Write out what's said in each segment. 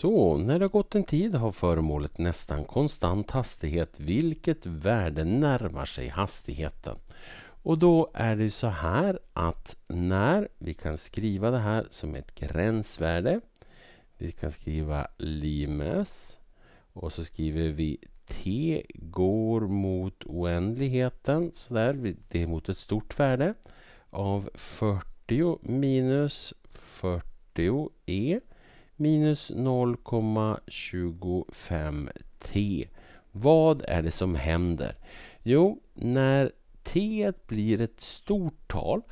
Så, när det har gått en tid har föremålet nästan konstant hastighet vilket värde närmar sig hastigheten. Och då är det så här att när, vi kan skriva det här som ett gränsvärde. Vi kan skriva limes och så skriver vi t går mot oändligheten. Så där, det är mot ett stort värde av 40 minus 40e minus 0,25t. Vad är det som händer? Jo, när t blir ett stort tal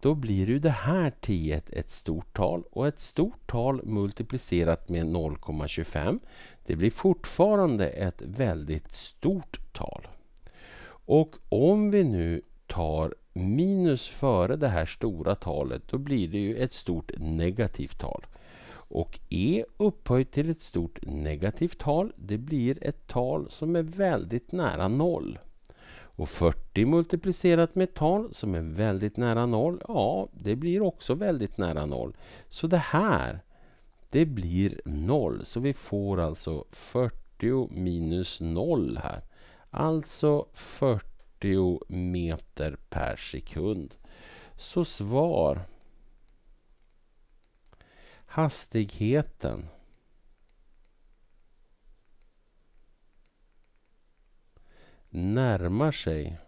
då blir ju det här t ett stort tal och ett stort tal multiplicerat med 0,25 det blir fortfarande ett väldigt stort tal. Och om vi nu tar minus före det här stora talet då blir det ju ett stort negativt tal e upphöjt till ett stort negativt tal, det blir ett tal som är väldigt nära noll. Och 40 multiplicerat med ett tal som är väldigt nära noll, ja, det blir också väldigt nära noll. Så det här, det blir noll. Så vi får alltså 40 minus noll här. Alltså 40 meter per sekund. Så svar hastigheten. Närmar sig.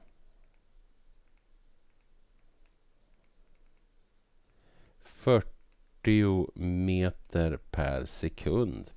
Fyrtio meter per sekund.